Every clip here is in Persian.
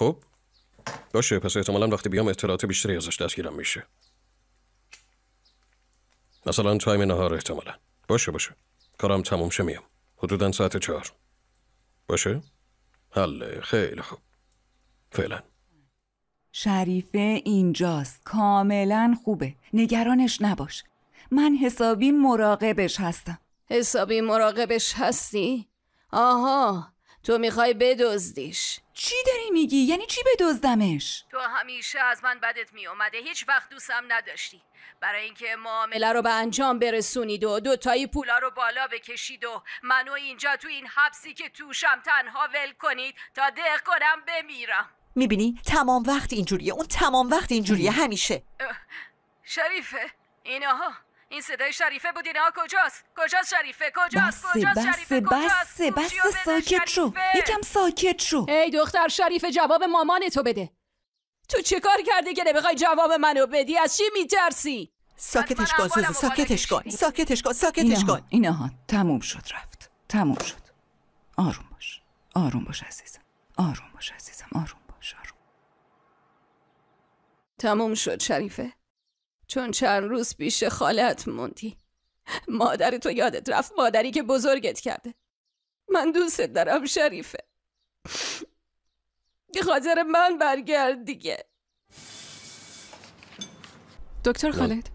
خب باشه پس احتمالا وقتی بیام اطلاعات بیشتری ازش دستگیرم میشه مثلا تایم نهار احتمالا باشه باشه کارم تموم شه میام حدودا ساعت چهار باشه حله خیلی خوب فعلا شریفه اینجاست کاملا خوبه نگرانش نباش من حسابی مراقبش هستم حسابی مراقبش هستی؟ آها تو میخوای بدزدیش چی داری میگی؟ یعنی چی بدزدمش؟ تو همیشه از من بدت میومده هیچ وقت دوستم نداشتی برای اینکه معامله رو به انجام برسونید و دوتایی پولا رو بالا بکشید و منو اینجا تو این حبسی که توشم تنها ول کنید تا ده کنم بمیرم میبینی تمام وقت اینجوریه اون تمام وقت اینجوریه همیشه شریفه اینها این صدای شریفه بودی نه کجاست کجاست شریفه کجاست بسه بسه بسه ساکت شو یکم ساکت شو ای دختر شریفه جواب مامان تو بده تو چه کار کردی که نمیخوای جواب منو بدی از چی میترسی ساکتش کن سوزو ساکتش کن ساکتش کن ساکتش کن اینا ها تموم شد رفت تموم شد آروم باش آروم باش عزیزم آروم باش عزیزم آروم باش آروم تموم شد شریفه چون چند روز پیش خالت موندی مادر تو یادت رفت مادری که بزرگت کرده من دوست دارم شریفه خاطر من برگرد دیگه دکتر خالد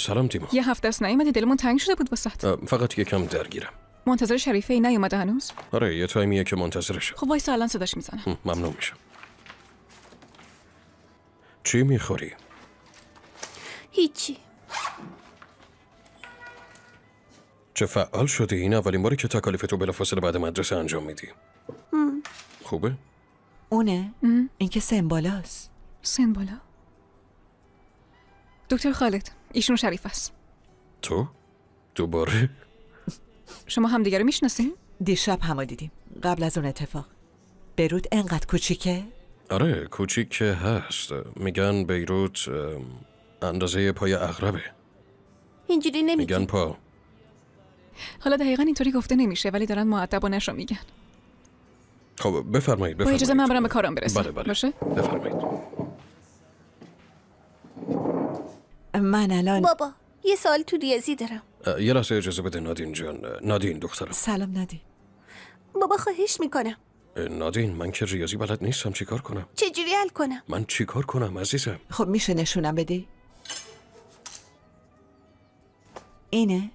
سلام تیمو یه هفته است نیومدی دلمون تنگ شده بود وسط فقط یه کم درگیرم منتظر شریفه ای نیومده هنوز آره یه تایمیه که منتظرشم خب وایسا الان صداش میزنم ممنون میشم چی میخوری چه فعال شدی این اولین باری که تکالیف تو بلافاصله بعد مدرسه انجام میدی خوبه اونه این که سنبالاست سنبالا دکتر خالد ایشون شریف است تو دوباره شما همدیگه رو میشناسین دیشب همو دیدیم قبل از اون اتفاق بیروت انقدر کوچیکه آره کوچیک که هست میگن بیروت اندازه پای اغربه اینجوری نمیگن میگن پا حالا دقیقا اینطوری گفته نمیشه ولی دارن معدبانش رو میگن خب بفرمایید بفرمایید با اجازه من برم به کارم برسم بله بله باشه بفرمایید من الان بابا یه سال تو ریاضی دارم یه لحظه اجازه بده نادین جان نادین دخترم سلام نادین بابا خواهش میکنم نادین من که ریاضی بلد نیستم چیکار کنم چجوری حل کنم من چیکار کنم عزیزم خب میشه نشونم بدی Ene